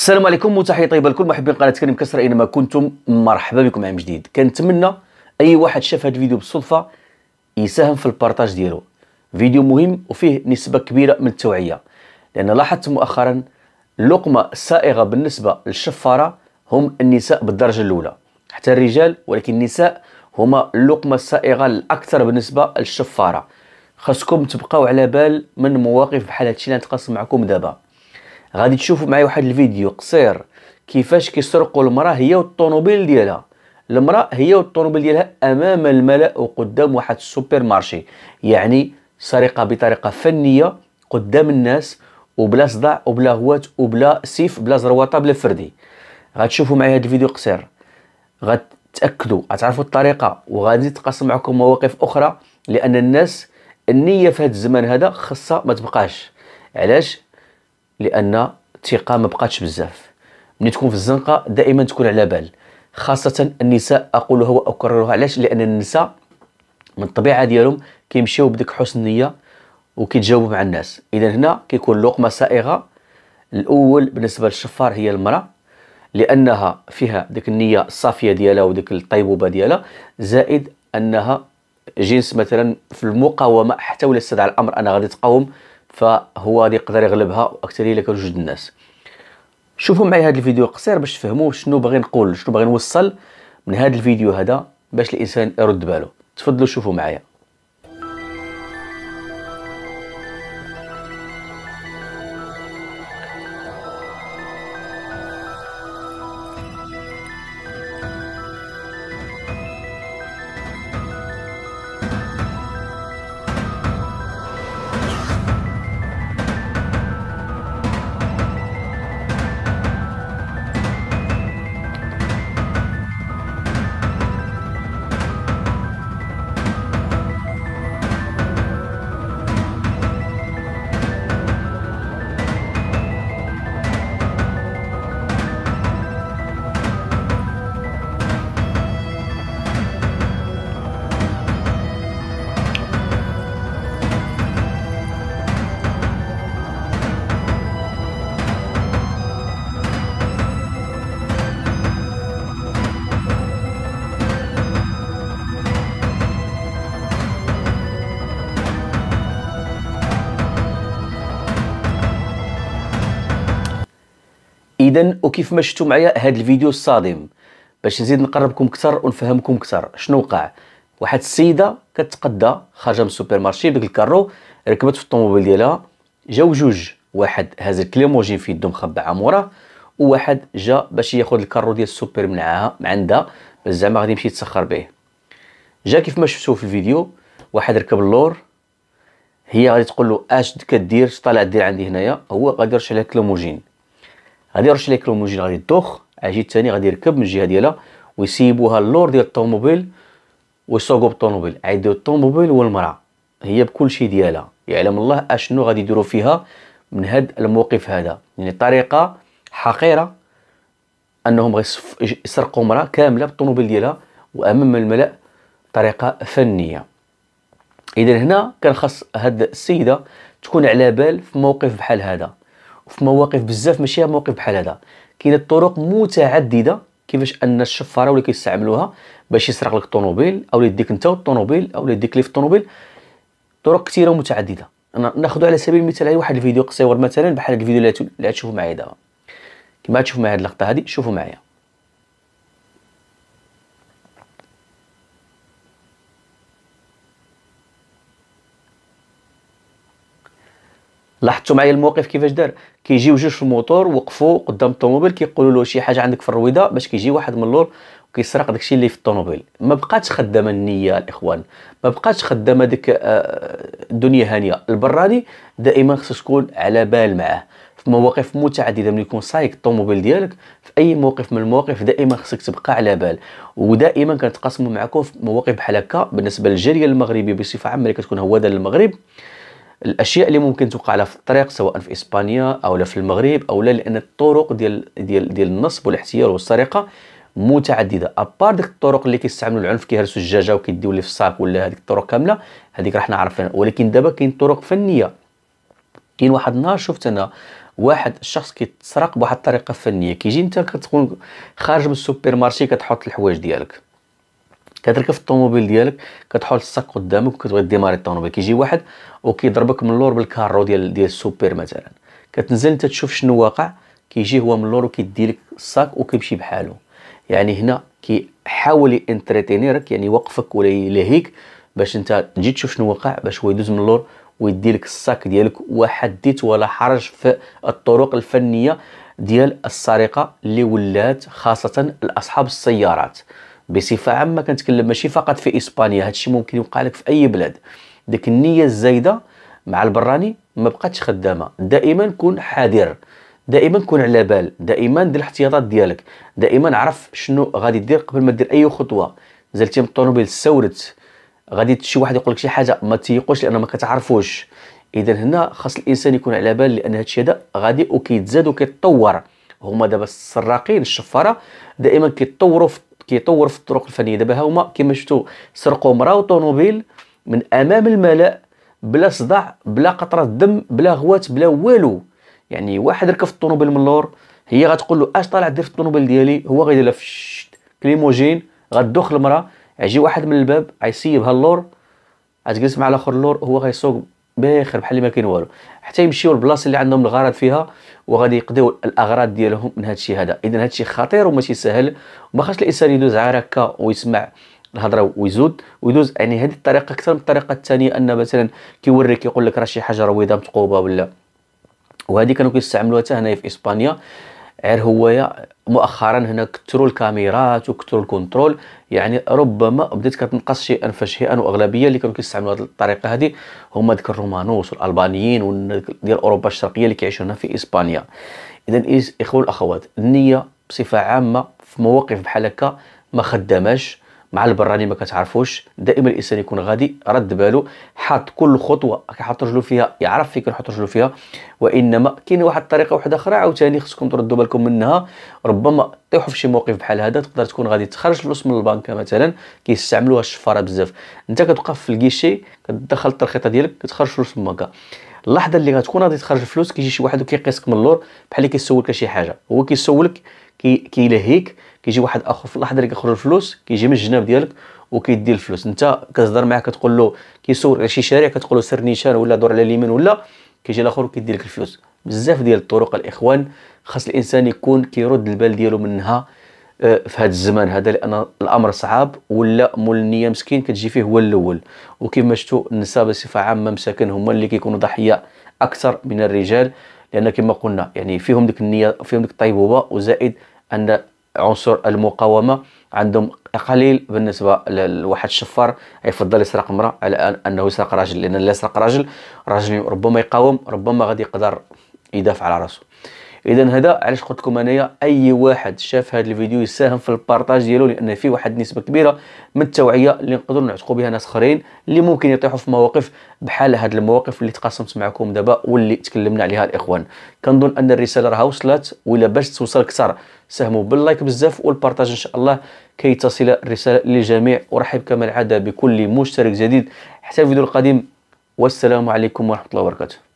السلام عليكم وتحيه طيبه لكل محبين قناه كريم كسر اينما كنتم مرحبا بكم عام جديد كنتمنى اي واحد شاف هذا الفيديو بالصدفه يساهم في البارتاج ديالو فيديو مهم وفيه نسبه كبيره من التوعيه لان لاحظت مؤخرا اللقمه السائغه بالنسبه للشفاره هم النساء بالدرجه الاولى حتى الرجال ولكن النساء هما اللقمه السائغه الاكثر بالنسبه للشفاره خاصكم تبقاو على بال من مواقف بحال هادشي اللي نتقاسم معكم دابا غادي تشوفوا معايا واحد الفيديو قصير كيفاش كيسرقوا المراه هي والطوموبيل ديالها المراه هي والطوموبيل ديالها امام الملا وقدام واحد السوبر مارشي يعني سرقه بطريقه فنيه قدام الناس وبلا صداع وبلا هوات وبلا سيف بلا زرواطه بلا فردي غتشوفوا معايا هذا الفيديو قصير غتاكدوا غتعرفوا الطريقه وغادي تقاسم معكم مواقف اخرى لان الناس النيه في هذا الزمان هذا خاصها ما تبقاش علاش لان الثقه ما بقاتش بزاف ملي تكون في الزنقه دائما تكون على بال خاصه النساء اقولها واكررها علاش لان النساء من الطبيعه ديالهم كيمشيو بديك حسن النيه وكيتجاوبوا مع الناس اذا هنا كيكون لقمه سائغه الاول بالنسبه للشفار هي المراه لانها فيها ديك النيه الصافيه ديالها وديك الطيبوبه ديالها زائد انها جنس مثلا في المقاومه حتى ولا استدعى الامر انا غادي تقاوم فهو غادي يقدر يغلبها اكثر الا كان جوج الناس شوفوا معايا هذا الفيديو القصير باش تفهموا شنو باغي نقول شنو باغي نوصل من هذا الفيديو هذا باش الانسان يرد باله تفضلوا شوفوا معايا اذا وكيف ما شفتوا معايا هذا الفيديو الصادم باش نزيد نقربكم اكثر ونفهمكم اكثر شنو وقع واحد السيده كتقدى خارجه من السوبر مارشي بديك الكارو ركبت في الطوموبيل ديالها جاو جوج واحد هاز الكليموجين في يدو مخبعه موراه وواحد جا باش ياخذ الكارو ديال السوبر من عندها زعما غادي يمشي يتسخر به جا كيف ما شفتوا في الفيديو واحد ركب اللور هي غادي تقول له اش كدير طالع دير عندي هنايا هو غادي يرش عليها كليموجين غادي يرش لي كروموجين غادي يدوخ اجي الثاني غادي يركب من الجهه ديالها ويسيبوها اللور ديال الطوموبيل ويسوقو بالطوموبيل عيد الطوموبيل والمراه هي بكل شيء ديالها يعلم الله اشنو غادي يديروا فيها من هاد الموقف هذا يعني طريقه حقيره انهم غيسرقوا مراه كامله بالطوموبيل ديالها وامام الملأ طريقه فنيه اذا هنا كان خاص هاد السيده تكون على بال في موقف بحال هذا في مواقف بزاف ماشي موقف بحال هذا كاين الطرق متعدده كيفاش ان الشفاره ولا كيستعملوها باش يسرق لك الطوموبيل او يديك انت الطوموبيل او يديك لي في الطوموبيل طرق كثيره ومتعدده ناخذ على سبيل المثال اي واحد الفيديو قصير مثلا بحال الفيديو اللي تشوفوا معايا دابا كما تشوفوا معايا هذه اللقطه هذه شوفوا معايا لاحظتوا معايا الموقف كيفاش دار كيجيو جوج في الموتور وقفوا قدام الطوموبيل كيقولوا له شي حاجه عندك في الرويده باش كيجي واحد من اللور وكيسرق داكشي اللي في الطوموبيل ما بقاتش خدامه النيه الاخوان ما بقاتش خدامه ديك الدنيا آه، هانيه البراني دائما خصو تكون على بال معاه في مواقف متعدده ملي يكون سايق الطوموبيل ديالك في اي موقف من المواقف دائما خصك تبقى على بال ودائما كنتقاسموا معكم في مواقف بحال هكا بالنسبه للجاليه المغربيه بصفه عامه اللي كتكون هواده للمغرب الاشياء اللي ممكن توقع لها في الطريق سواء في اسبانيا او لا في المغرب او لا لان الطرق ديال ديال ديال النصب والاحتيال والسرقه متعدده ابار ديك الطرق اللي كيستعملوا العنف كيهرسوا الدجاجه وكيديو اللي في الصاك ولا هذيك الطرق كامله هذيك راه حنا عارفين ولكن دابا كاين طرق فنيه كاين واحد النهار شفت انا واحد الشخص كيتسرق بواحد الطريقه فنيه كيجي انت كتكون خارج من السوبر مارشي كتحط الحوايج ديالك كتركب في الطوموبيل ديالك كتحول الساك قدامك وكتبغي ديماري الطوموبيل كيجي واحد وكيضربك من اللور بالكارو ديال ديال السوبر مثلا كتنزل انت تشوف شنو واقع كيجي هو من اللور وكيدي لك الساك وكيمشي بحالو يعني هنا كيحاول انترتينيرك يعني يوقفك ولا يلهيك باش انت تجي تشوف شنو واقع باش هو يدوز من اللور ويدي لك الساك ديالك وحديت ولا حرج في الطرق الفنيه ديال السرقه اللي ولات خاصه لاصحاب السيارات بصفه عامه كنتكلم ماشي فقط في اسبانيا هادشي ممكن يوقع لك في اي بلاد ديك النيه الزايده مع البراني ما بقاتش خدامه دائما كون حذر دائما كون على بال دائما دير الاحتياطات ديالك دائما عرف شنو غادي دير قبل ما دير اي خطوه نزلتي من الطوموبيل سورت غادي شي واحد يقول لك شي حاجه ما تيقوش لان ما كتعرفوش اذا هنا خاص الانسان يكون على بال لان هادشي هذا غادي وكيتزاد وكيتطور هما دابا السراقين الشفاره دائما كيتطوروا في كيطور في الطرق الفنيه دابا ها هما كما شفتوا سرقوا مراه وطوموبيل من امام الملا بلا صداع بلا قطره دم بلا غوات بلا والو يعني واحد ركب الطوموبيل من اللور هي غتقول له اش طالع دير في الطوموبيل ديالي هو غيدير لها فشت كليموجين غدوخ المراه يجي واحد من الباب غيسيبها اللور غتجلس مع الاخر اللور هو غيسوق باخر بحال اللي ما كاين والو حتى يمشيو للبلاصه اللي عندهم الغرض فيها وغادي يقضيو الاغراض ديالهم من هذا الشيء هذا اذا هذا الشيء خطير وماشي سهل وما خاصش الانسان يدوز عار هكا ويسمع الهضره ويزود ويدوز يعني هذه الطريقه اكثر من الطريقه الثانيه ان مثلا كيوريك يقول لك راه شي حاجه رويضه مثقوبه ولا وهذه كانوا كيستعملوها حتى هنا في اسبانيا غير هوايه مؤخرا هنا كثروا الكاميرات وكثروا الكنترول يعني ربما بدات كتنقص شيئا فشيئا واغلبيه اللي كانوا كيستعملوا هذه الطريقه هذه هما ديك الرومانوس والالبانيين ديال اوروبا الشرقيه اللي كيعيشوا هنا في اسبانيا اذا اخوان والاخوات النيه بصفه عامه في مواقف بحال هكا ما خد مع البراني ما كتعرفوش دائما الانسان يكون غادي رد باله حاط كل خطوه كيحط رجلو فيها يعرف فين كيحط رجلو فيها وانما كاين واحد الطريقه واحده اخرى عاوتاني خصكم تردوا بالكم منها ربما تطيحوا في شي موقف بحال هذا تقدر تكون غادي تخرج فلوس من البنك مثلا كيستعملوها الشفاره بزاف انت كتوقف في الكيشي كتدخل الترخيطه ديالك كتخرج فلوس من البنك اللحظه اللي غتكون غادي تخرج الفلوس كيجي شي واحد وكيقيسك من اللور بحال اللي كيسولك شي حاجه هو كيسولك كيلهيك كي كيجي واحد اخر في اللحظه اللي كيخرج الفلوس كيجي من الجناب ديالك وكيدي الفلوس انت كتهضر معاه كتقول له كيصور على شي شارع كتقول له سر نيشان ولا دور على اليمين ولا كيجي الاخر وكيدي لك الفلوس بزاف ديال الطرق الاخوان خاص الانسان يكون كيرد البال ديالو منها آه، في هذا الزمان هذا لان الامر صعاب ولا مول النيه مسكين كتجي فيه هو الاول وكما شفتوا النساء بصفه عامه مساكن هما اللي كيكونوا ضحيه اكثر من الرجال لان كما قلنا يعني فيهم ديك النيه فيهم ديك الطيبوبه وزائد ان عنصر المقاومه عندهم قليل بالنسبه لواحد الشفار يفضل يسرق امراه على انه يسرق راجل لان اللي يسرق راجل راجل ربما يقاوم ربما غادي يقدر يدافع على راسه اذا هذا علاش قلت لكم انايا اي واحد شاف هذا الفيديو يساهم في البارطاج ديالو لان فيه واحد النسبه كبيره من التوعيه اللي نقدروا نعتقوا بها ناس اخرين اللي ممكن يطيحوا في مواقف بحال هذه المواقف اللي تقاسمت معكم دابا واللي تكلمنا عليها الاخوان كنظن ان الرساله راها وصلت ولا باش توصل اكثر ساهموا باللايك بزاف والبارطاج ان شاء الله كي تصل الرساله للجميع ارحب كما العاده بكل مشترك جديد حتى الفيديو القادم والسلام عليكم ورحمه الله وبركاته